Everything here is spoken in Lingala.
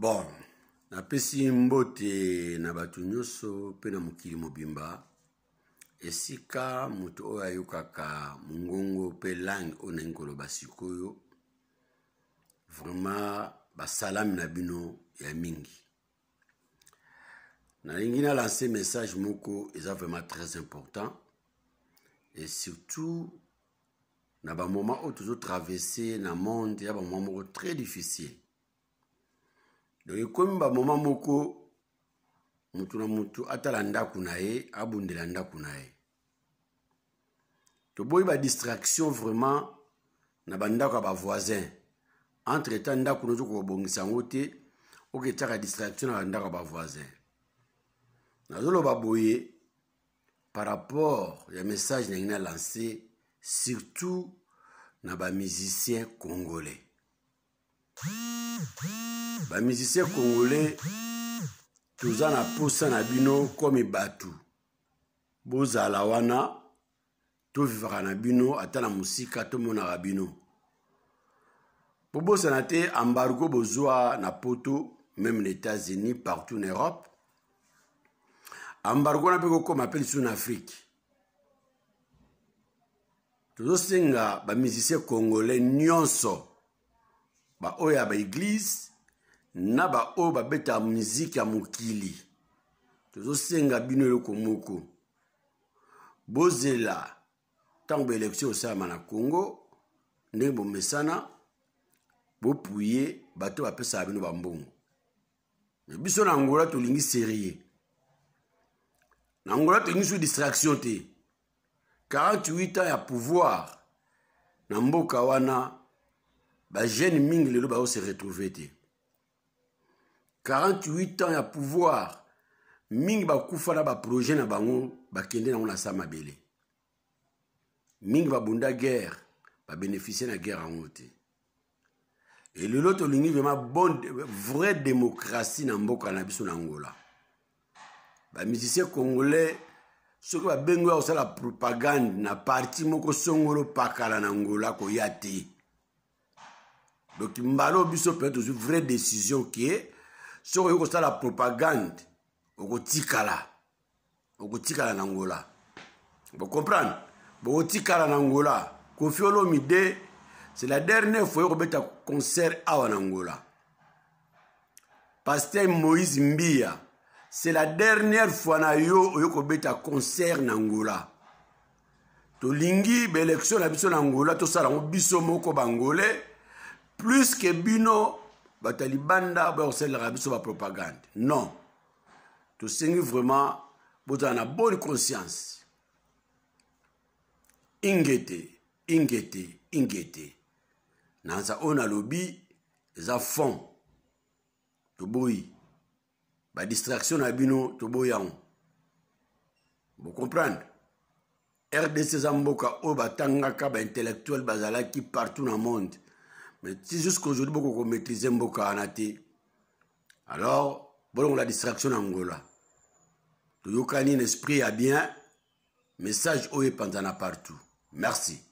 bon napesi mbote na bato nyonso mpe na mokili mobimba esika moto oyo ayokaka mongongo mpe langue oyo nayi koloba sikoyo vraiment basalami na bino ya mingi nalingi nalance message moko eza vraiment très important et surtout na bamoma oyo tozotraverse na monde ya bamoma moko très difficile donc ekomi bamoma moko motu na motu atala ndako na ye abundela ndako na ye toboyi badistraction vraiment na bandako ya bavoisin entre temps ndako no ozoko kobongisa yango te oketaka distraction na bandako ya bavoisin nazoloba boye par rapport ya message nangi na lance surtout na bamusicien congolais bamusicien congolais toza na posa na bino komi bato bozala wana tovivaka na bino ata na mosika tomonaka bino bobosana te embargo bozwa na poto meme na états-unis partout na europe embargo wana mpe kokoma mpe lisu na afrike tozosenga bamisicien congolais nyonso baoyo ya baeglize na baoyo babetaka miziki ya mokili tozosenga bino eloko moko bozela ntango baelektio osalama na congo ndenge bomesana bopuye bato bapesaka bino bambongo me biso na ngola tolingi serie na ngola tolingi su distraction te 48 ans ya pouvoir na mboka wana bajeune mingi lelo baose retrouve te 48 ans ya pouvoir mingi bakufa na baprojet na bango bakende nango na sa mabele mingi babunda guerre babénéficie na guerre yango te elelo tolingi vraimen bon vraie démocratie na mboka na biso na angola bamusicien congolais soki babengi oyo kosala propagande na parti moko songolo pakala na angola koya te donc mbala oyo biso mpenza tozwi vraie décision ke soki oyo kosala propagande okotikala okotikala na ngola bocomprendre bokotikala na ngola kofi olomide c'est la dernière fois okobeta concert awa na ngola paster moïse mbia c'est la dernière fois na yo oyo kobeta concert na ngola tolingi baélection na biso na ngola tosala yango biso moko bangole plus ke bino bato ya libanda bakosalelaka biso bapropagande non tosengi vraiment bozala na bonne conscience ingete ingete ingete na nza oyo nalobi eza fond toboyi badistraction na bino toboyi yango bocomprendre rdc eza mboka oyo batangaka baintellectuel bazalaki partout na monde Mais si jusqu'aujourd'hui, beaucoup maîtrisé Mboka Anati. alors, bon, la distraction en Angola. le l'esprit a bien, message au Pantana partout. Merci.